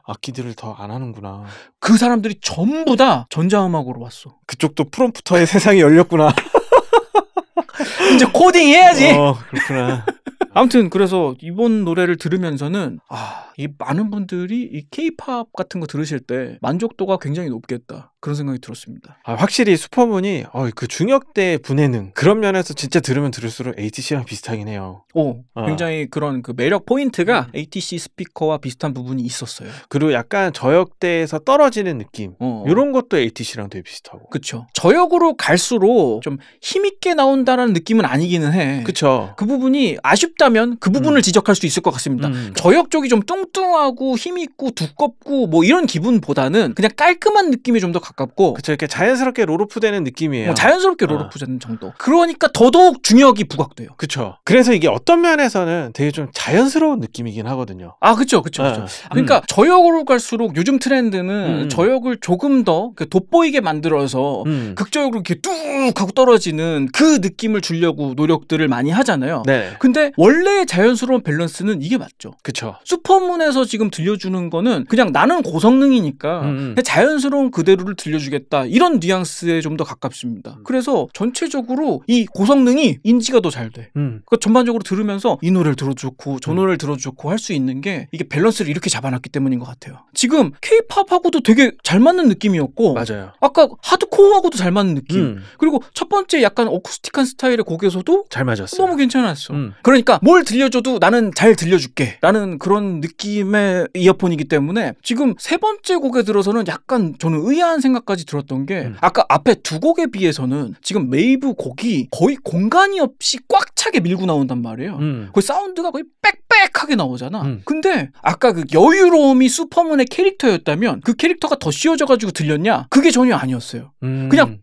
악기들을 <gasps> 아, 더안 하는구나. 그 사람들이 전부 다 전자음악으로 왔어. 그쪽도 프롬프터의 <laughs> 세상이 열렸구나. <laughs> 이제 코딩 해야지. 어, 그렇구나. <laughs> 아무튼 그래서 이번 노래를 들으면서는 아이 많은 분들이 이 케이팝 같은 거 들으실 때 만족도가 굉장히 높겠다. 그런 생각이 들었습니다. 아, 확실히 슈퍼문이 어, 그 중역대 분해능 그런 면에서 진짜 들으면 들을수록 ATC랑 비슷하긴 해요. 오, 어. 굉장히 그런 그 매력 포인트가 ATC 음. 스피커와 비슷한 부분이 있었어요. 그리고 약간 저역대에서 떨어지는 느낌 어. 이런 것도 ATC랑 되게 비슷하고. 그렇 저역으로 갈수록 좀 힘있게 나온다는 느낌은 아니기는 해. 그쵸그 부분이 아쉽다면 그 부분을 음. 지적할 수 있을 것 같습니다. 음. 저역 쪽이 좀뚱 뚱. 뚱뚱하고 힘있고 두껍고 뭐 이런 기분보다는 그냥 깔끔한 느낌이 좀 더 가깝고 그쵸 이렇게 자연스럽게 롤오프 되는 느낌이에요 뭐 자연스럽게 롤오프 되는 어. 정도 그러니까 더더욱 중력이 부각돼요 그쵸 그래서 이게 어떤 면에서는 되게 좀 자연스러운 느낌이긴 하거든요 아 그쵸 그쵸 그쵸 네. 아, 그러니까 음. 저역으로 갈수록 요즘 트렌드는 음. 음. 저역을 조금 더 돋보이게 만들어서 음. 극저역으로 이렇게 뚝 하고 떨어지는 그 느낌을 주려고 노력들을 많이 하잖아요 네. 근데 원래의 자연스러운 밸런스는 이게 맞죠 그쵸 슈퍼문 차에서 지금 들려주는 거는 그냥 나는 고성능이니까 음. 음. 자연스러운 그대로를 들려주겠다 이런 뉘앙스에 좀 더 가깝습니다. 음. 그래서 전체적으로 이 고성능이 인지가 더 잘 돼. 음. 그러니까 전반적으로 들으면서 이 노래를 들어 좋고 저 음. 노래를 들어 좋고 할 수 있는 게 이게 밸런스를 이렇게 잡아놨기 때문인 것 같아요. 지금 케이팝하고도 되게 잘 맞는 느낌이었고 맞아요. 아까 하드코어하고도 잘 맞는 느낌. 음. 그리고 첫 번째 약간 어쿠스틱한 스타일의 곡에서도 잘 맞았어요. 너무 괜찮았어. 그러니까 뭘 들려줘도 나는 잘 들려줄게. 나는 그런 느낌 느낌의 이어폰이기 때문에 지금 세 번째 곡에 들어서는 약간 저는 의아한 생각까지 들었던 게 음. 아까 앞에 두 곡에 비해서는 지금 메이브 곡이 거의 공간이 없이 꽉 차게 밀고 나온단 말이에요. 음. 거의 사운드가 거의 빽빽하게 나오잖아. 음. 근데 아까 그 여유로움이 슈퍼문의 캐릭터였다면 그 캐릭터가 더 씌워져가지고 들렸냐? 그게 전혀 아니었어요. 음. 그냥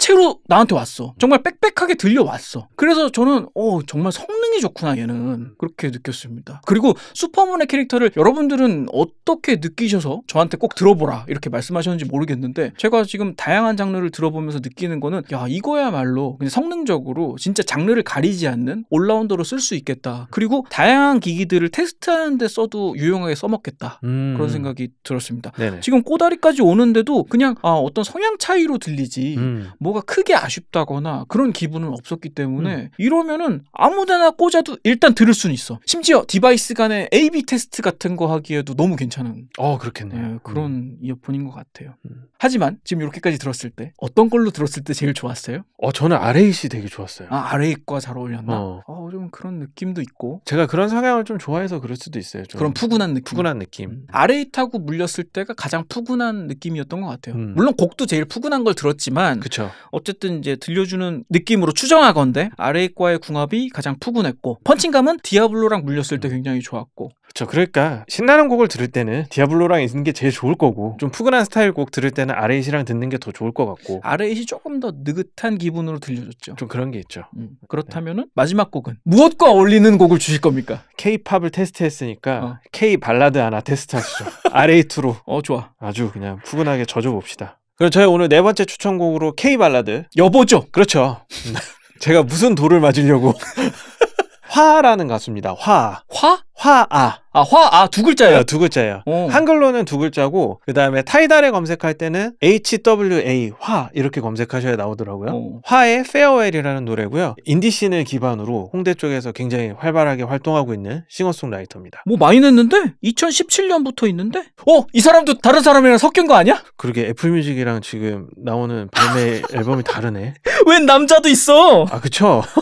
채로 나한테 왔어. 정말 빽빽하게 들려왔어. 그래서 저는 어 정말 성능이 좋구나 얘는 그렇게 느꼈습니다. 그리고 슈퍼문의 캐릭터를 여러분들은 어떻게 느끼셔서 저한테 꼭 들어보라 이렇게 말씀하셨는지 모르겠는데 제가 지금 다양한 장르를 들어보면서 느끼는 거는 야 이거야말로 그냥 성능적으로 진짜 장르를 가리지 않는 올라운더로 쓸 수 있겠다. 그리고 다양한 기기들을 테스트하는데 써도 유용하게 써먹겠다 음. 그런 생각이 들었습니다. 네네. 지금 꼬다리까지 오는데도 그냥 아, 어떤 성향 차이로 들리지 음. 뭐 뭐가 크게 아쉽다거나 그런 기분은 없었기 때문에 음. 이러면은 아무데나 꽂아도 일단 들을 수는 있어. 심지어 디바이스 간의 A/B 테스트 같은 거 하기에도 너무 괜찮은. 어 그렇겠네요. 네, 그런 음. 이어폰인 것 같아요. 음. 하지만 지금 이렇게까지 들었을 때 어떤 걸로 들었을 때 제일 좋았어요? 어 저는 RAC 되게 좋았어요. 아 RA과 잘 어울렸나? 어. 어. 좀 그런 느낌도 있고. 제가 그런 성향을 좀 좋아해서 그럴 수도 있어요. 좀. 그런 푸근한 느낌. 푸근한 느낌. 음. RA 타고 물렸을 때가 가장 푸근한 느낌이었던 것 같아요. 음. 물론 곡도 제일 푸근한 걸 들었지만. 그쵸. 어쨌든 이제 들려주는 느낌으로 추정하건데 아레이과의 궁합이 가장 푸근했고 펀칭감은 디아블로랑 물렸을 때 굉장히 좋았고 그렇죠. 그러니까 신나는 곡을 들을 때는 디아블로랑 있는 게 제일 좋을 거고 좀 푸근한 스타일 곡 들을 때는 아레이랑 듣는 게 더 좋을 것 같고 아레이 조금 더 느긋한 기분으로 들려줬죠. 좀 그런 게 있죠. 음. 그렇다면 네. 마지막 곡은 무엇과 어울리는 곡을 주실 겁니까? K-팝을 테스트했으니까 어. K 발라드 하나 테스트하시죠. <laughs> 아레이투로. 어 좋아. 아주 그냥 푸근하게 젖어봅시다. 그럼 저희 오늘 네 번째 추천곡으로 K 발라드 여보죠. 그렇죠. 음. 제가 무슨 돌을 맞으려고 <laughs> 화라는 가수입니다. 화. 화? 화아. 아, 화아 두 글자예요. 네, 두 글자예요. 오. 어. 한글로는 두 글자고 그다음에 타이달에 검색할 때는 HWA 화 이렇게 검색하셔야 나오더라고요. 오. 어. 화의 페어웰이라는 노래고요. 인디씬을 기반으로 홍대 쪽에서 굉장히 활발하게 활동하고 있는 싱어송라이터입니다. 뭐 많이 냈는데? 2017년부터 있는데? 어, 이 사람도 다른 사람이랑 섞인 거 아니야? 그러게 애플뮤직이랑 지금 나오는 발매 <laughs> 앨범이 다르네. 웬 남자도 있어? 아, 그쵸? <laughs>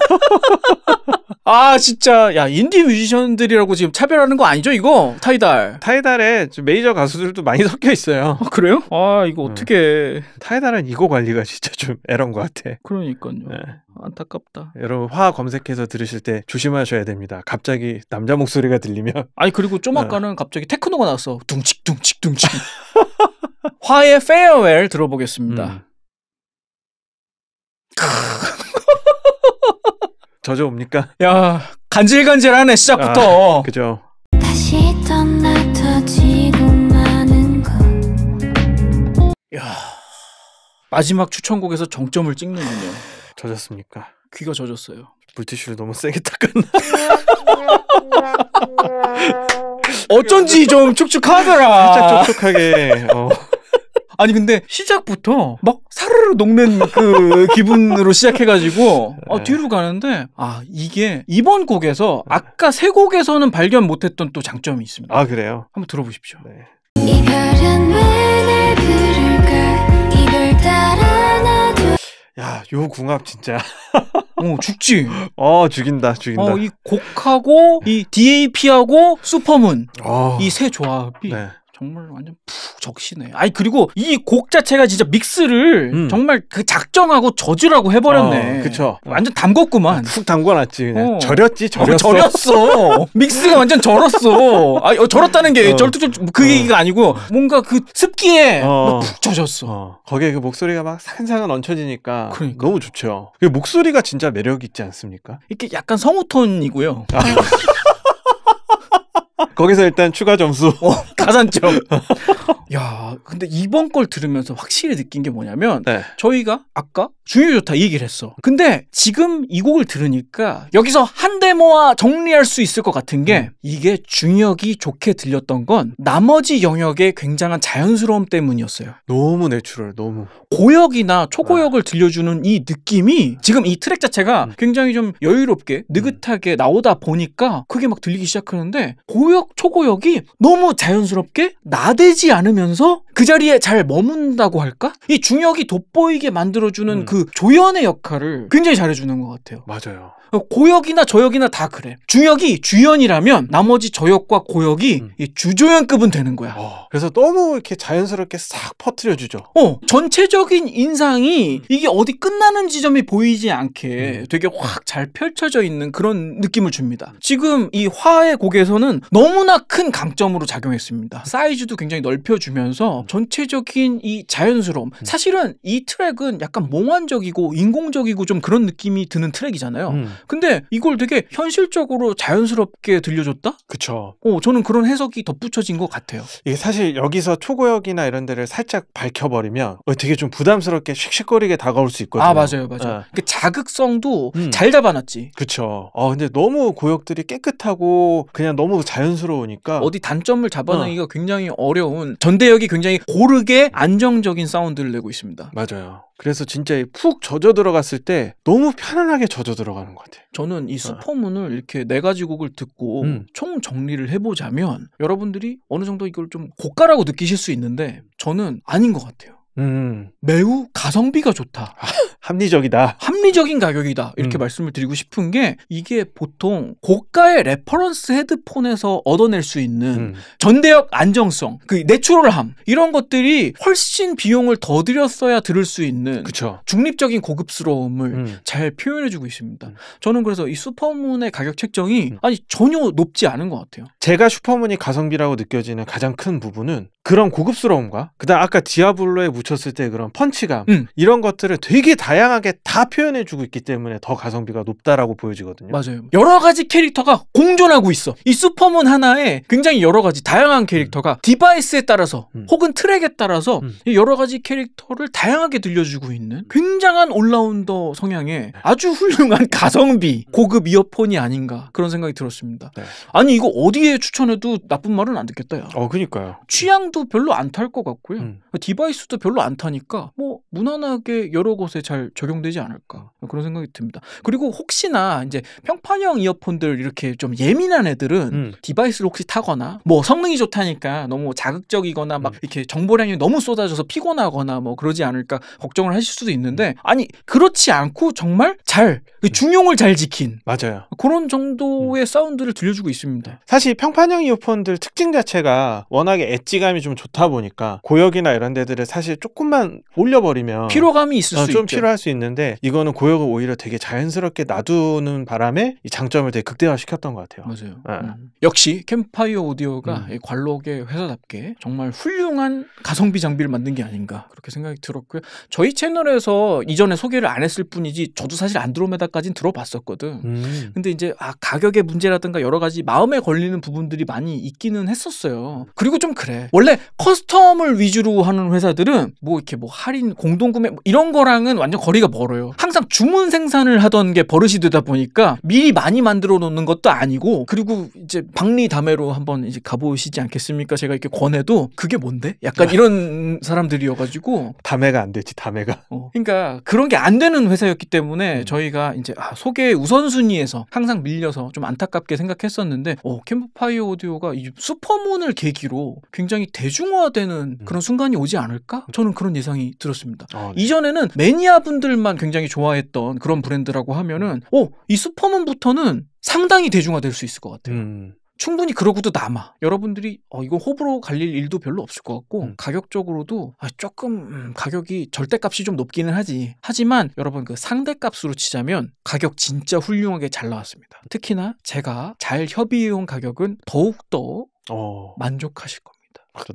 아, 진짜 야, 인디 뮤지션들이라고 지금 지금 차별하는 거 아니죠 이거? 타이달. 타이달에 메이저 가수들도 많이 <laughs> 섞여 있어요. 아, 그래요? 아 이거 네. 어떻게? 음. 타이달은 이거 관리가 진짜 좀 애런 것 같아. 그러니까요. 네. 안타깝다. 여러분 화 검색해서 들으실 때 조심하셔야 됩니다. 갑자기 남자 목소리가 들리면. 아니 그리고 좀 네. 아까는 어. 갑자기 테크노가 나왔어. 둥직 둥직 둥직. 화의 페어웰 들어보겠습니다. 음. 젖어옵니까? <laughs> 야 간질간질하네 시작부터. 아, 그죠. 야 마지막 추천곡에서 정점을 찍는군요. 젖었습니까? 귀가 젖었어요. 물티슈를 너무 세게 닦았나? <laughs> 어쩐지 좀 축축하더라. 살짝 촉촉하게. 어. 아니 근데 시작부터 막 사르르 녹는 그 <laughs> 기분으로 시작해가지고 아, 뒤로 가는데 아 이게 이번 곡에서 네. 아까 세 곡에서는 발견 못했던 또 장점이 있습니다. 아 그래요? 한번 들어보십시오. 네. 야, 요 궁합 진짜. <laughs> 어, 죽지. 어, 죽인다, 죽인다. 어, 이 곡하고, 이 DAP하고, 슈퍼문. 어... 이세 조합이. 네. 정말 완전 푹 적시네. 아니 그리고 이 곡 자체가 진짜 믹스를 음. 정말 그 작정하고 저주라고 해버렸네. 어, 그쵸. 완전 담궜구만. 아, 푹 담궈놨지 그냥. 어. 절였지 어, 절였어. 절였어. <laughs> 믹스가 완전 절었어. 아 어, 절었다는 게 어. 절뚝절뚝 그 어. 얘기가 아니고 뭔가 그 습기에 푹 젖었어. 거기에 그 목소리가 막 상상은 얹혀지니까 그러니까. 너무 좋죠. 그 목소리가 진짜 매력 있지 않습니까? 이게 약간 성우톤이고요. 아. <laughs> 거기서 일단 추가 점수. 어. 가산점. <laughs> 야, 근데 이번 걸 들으면서 확실히 느낀 게 뭐냐면 네. 저희가 아까 중요 좋다 이 얘기를 했어. 근데 지금 이 곡을 들으니까 여기서 한 데모와 정리할 수 있을 것 같은 게 음. 이게 중역이 좋게 들렸던 건 나머지 영역의 굉장한 자연스러움 때문이었어요. 너무 내추럴, 너무 고역이나 초고역을 네. 들려주는 이 느낌이 지금 이 트랙 자체가 음. 굉장히 좀 여유롭게 음. 느긋하게 나오다 보니까 그게 막 들리기 시작하는데 고역, 초고역이 너무 자연스럽게 나대지 않으면 하면서 그 자리에 잘 머문다고 할까? 이 중역이 돋보이게 만들어주는 음. 그 조연의 역할을 굉장히 잘해주는 것 같아요. 맞아요. 고역이나 저역이나 다 그래. 중역이 주연이라면 나머지 저역과 고역이 음. 주조연급은 되는 거야. 어, 그래서 너무 이렇게 자연스럽게 싹 퍼뜨려 주죠. 어, 전체적인 인상이 음. 이게 어디 끝나는 지점이 보이지 않게 음. 되게 확 잘 펼쳐져 있는 그런 느낌을 줍니다. 지금 이 화의 곡에서는 너무나 큰 강점으로 작용했습니다. 사이즈도 굉장히 넓혀 주 주면서 전체적인 이 자연스러움. 음. 사실은 이 트랙은 약간 몽환적이고 인공적이고 좀 그런 느낌이 드는 트랙이잖아요. 음. 근데 이걸 되게 현실적으로 자연스럽게 들려줬다? 그쵸. 어, 저는 그런 해석이 덧붙여진 것 같아요. 이게 사실 여기서 초고역이나 이런 데를 살짝 밝혀버리면 어, 되게 좀 부담스럽게 씩씩거리게 다가올 수 있거든요. 아, 맞아요. 맞아요. 네. 그 자극성도 음. 잘 잡아놨지. 그쵸. 어, 근데 너무 고역들이 깨끗하고 그냥 너무 자연스러우니까 어디 단점을 잡아내기가 어. 굉장히 어려운 전 반대역이 굉장히 고르게 안정적인 사운드를 내고 있습니다. 맞아요. 그래서 진짜 푹 젖어 들어갔을 때 너무 편안하게 젖어 들어가는 것 같아요. 저는 이 슈퍼문을 아. 이렇게 네 가지 곡을 듣고 음. 총 정리를 해보자면 여러분들이 어느 정도 이걸 좀 고가라고 느끼실 수 있는데 저는 아닌 것 같아요. 음. 매우 가성비가 좋다. 아, 합리적이다. 합리적인 가격이다. 이렇게 음. 말씀을 드리고 싶은 게 이게 보통 고가의 레퍼런스 헤드폰에서 얻어낼 수 있는 음. 전대역 안정성, 그 내추럴함 이런 것들이 훨씬 비용을 더 들였어야 들을 수 있는 그쵸. 중립적인 고급스러움을 음. 잘 표현해주고 있습니다. 음. 저는 그래서 이 슈퍼문의 가격 책정이 음. 아니 전혀 높지 않은 것 같아요. 제가 슈퍼문이 가성비라고 느껴지는 가장 큰 부분은 그런 고급스러움과 그다음 아까 디아블로의 무 줬을 때 그런 펀치감 음. 이런 것들을 되게 다양하게 다 표현해주고 있기 때문에 더 가성비가 높다라고 보여지거든요. 맞아요. 여러 가지 캐릭터가 공존하고 있어. 이 슈퍼문 하나에 굉장히 여러 가지 다양한 캐릭터가 음. 디바이스에 따라서 음. 혹은 트랙에 따라서 음. 여러 가지 캐릭터를 다양하게 들려주고 있는 굉장한 올라운더 성향의 아주 훌륭한 <laughs> 가성비 고급 이어폰이 아닌가 그런 생각이 들었습니다. 네. 아니 이거 어디에 추천해도 나쁜 말은 안 듣겠다. 야. 어, 그니까요. 취향도 별로 안 탈 것 같고요. 음. 그 디바이스도 별로 안 타니까 뭐 무난하게 여러 곳에 잘 적용되지 않을까 그런 생각이 듭니다. 그리고 혹시나 이제 평판형 이어폰들 이렇게 좀 예민한 애들은 음. 디바이스를 혹시 타거나 뭐 성능이 좋다니까 너무 자극적이거나 막 음. 이렇게 정보량이 너무 쏟아져서 피곤하거나 뭐 그러지 않을까 걱정을 하실 수도 있는데 아니 그렇지 않고 정말 잘 그 음. 중용을 잘 지킨 맞아요 그런 정도의 음. 사운드를 들려주고 있습니다. 사실 평판형 이어폰들 특징 자체가 워낙에 엣지감이 좀 좋다 보니까 고역이나 이런 이런 데들을 사실 조금만 올려버리면 피로감이 있을 어, 수좀 있죠. 필요할 수 있는데 이거는 고역을 오히려 되게 자연스럽게 놔두는 바람에 이 장점을 되게 극대화시켰던 것 같아요. 맞아요. 네. 음. 역시 캠파이어 오디오가 음. 관록의 회사답게 정말 훌륭한 가성비 장비를 만든 게 아닌가 그렇게 생각이 들었고요. 저희 채널에서 이전에 소개를 안 했을 뿐이지 저도 사실 안드로메다까진 들어봤었거든. 음. 근데 이제 아 가격의 문제라든가 여러 가지 마음에 걸리는 부분들이 많이 있기는 했었어요. 그리고 좀 그래. 원래 커스텀을 위주로 하는 회사들은 뭐 이렇게 뭐 할인 공동구매 뭐 이런 거랑은 완전 거리가 멀어요. 항상 주문 생산을 하던 게 버릇이 되다 보니까 미리 많이 만들어 놓는 것도 아니고 그리고 이제 박리 담회로 한번 이제 가보시지 않겠습니까? 제가 이렇게 권해도 그게 뭔데? 약간 이런 <laughs> 사람들이어가지고 담회가 안되지 담회가. 어. 그러니까 그런 게 안 되는 회사였기 때문에 음. 저희가 이제 아, 소개 우선순위에서 항상 밀려서 좀 안타깝게 생각했었는데 어, 캠프파이어 오디오가 이 슈퍼문을 계기로 굉장히 대중화되는 음. 그런 순간이 오지 않을까? 저는 그런 예상이 들었습니다. 아, 네. 이전에는 매니아 분들만 굉장히 좋아했던 그런 브랜드라고 하면은 음. 오, 이 슈퍼맨부터는 상당히 대중화될 수 있을 것 같아요. 음. 충분히 그러고도 남아. 여러분들이 어, 이거 호불호 갈릴 일도 별로 없을 것 같고 음. 가격적으로도 아, 조금 음, 가격이 절대값이 좀 높기는 하지. 하지만 여러분 그 상대값으로 치자면 가격 진짜 훌륭하게 잘 나왔습니다. 특히나 제가 잘 협의해온 가격은 더욱더 어. 만족하실 겁니다.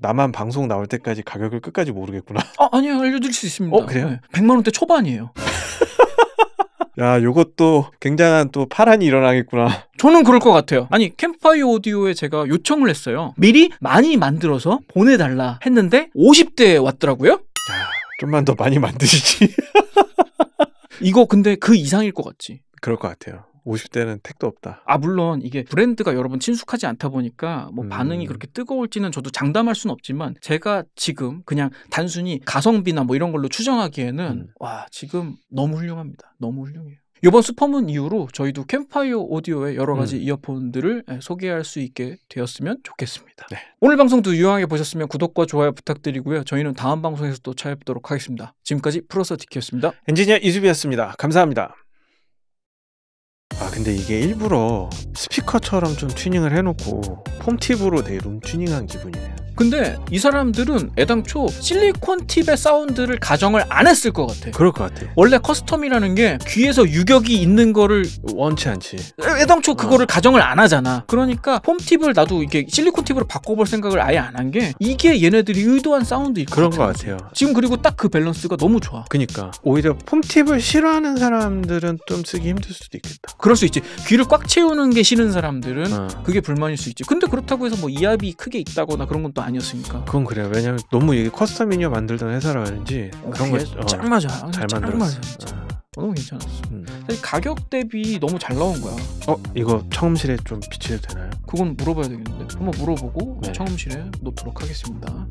나만 방송 나올 때까지 가격을 끝까지 모르겠구나. <laughs> 아, 아니요. 알려드릴 수 있습니다. 어, 그래요? 네. 100만 원대 초반이에요. <laughs> 야, 요것도 굉장한 또 파란이 일어나겠구나. 저는 그럴 것 같아요. 아니, 캠파이 오디오에 제가 요청을 했어요. 미리 많이 만들어서 보내달라 했는데 50대에 왔더라고요. 야, 좀만 더 많이 만드시지. <laughs> 이거 근데 그 이상일 것 같지. 그럴 것 같아요. 50대는 택도 없다. 아 물론 이게 브랜드가 여러분 친숙하지 않다 보니까 뭐 음. 반응이 그렇게 뜨거울지는 저도 장담할 수는 없지만 제가 지금 그냥 단순히 가성비나 뭐 이런 걸로 추정하기에는 음. 와 지금 너무 훌륭합니다. 너무 훌륭해요. 이번 슈퍼문 이후로 저희도 캠파이어 오디오의 여러 가지 음. 이어폰들을 예, 소개할 수 있게 되었으면 좋겠습니다. 네. 오늘 방송도 유용하게 보셨으면 구독과 좋아요 부탁드리고요. 저희는 다음 방송에서 또 찾아뵙도록 하겠습니다. 지금까지 프로서티키였습니다. 엔지니어 이수비였습니다. 감사합니다. 아 근데 이게 일부러 스피커처럼 좀 튜닝을 해놓고 폼팁으로 내룸 튜닝한 기분이네요 근데 이 사람들은 애당초 실리콘 팁의 사운드를 가정을 안 했을 것 같아. 그럴 것 같아. 원래 커스텀이라는 게 귀에서 유격이 있는 거를 원치 않지. 애당초 그거를 어. 가정을 안 하잖아. 그러니까 폼 팁을 나도 이게 실리콘 팁으로 바꿔볼 생각을 아예 안 한 게 이게 얘네들이 의도한 사운드일 것 그런 같아. 것 같아요. 지금 그리고 딱 그 밸런스가 너무 좋아. 그니까 오히려 폼 팁을 싫어하는 사람들은 좀 쓰기 힘들 수도 있겠다. 그럴 수 있지. 귀를 꽉 채우는 게 싫은 사람들은 어. 그게 불만일 수 있지. 근데 그렇다고 해서 뭐 이압이 크게 있다거나 그런 건또 아니었습니까? 그건 그래요. 왜냐면 너무 이게 커스텀 미니어 만들던 회사라 그지 어, 그런 거잘 어, 맞아. 잘 만들었어. 아. 어. 어, 너무 괜찮았어. 음. 사실 가격 대비 너무 잘 나온 거야. 어 이거 청음실에 좀비치도 되나요? 그건 물어봐야 되겠는데 한번 물어보고 네. 청음실에 놓도록 하겠습니다.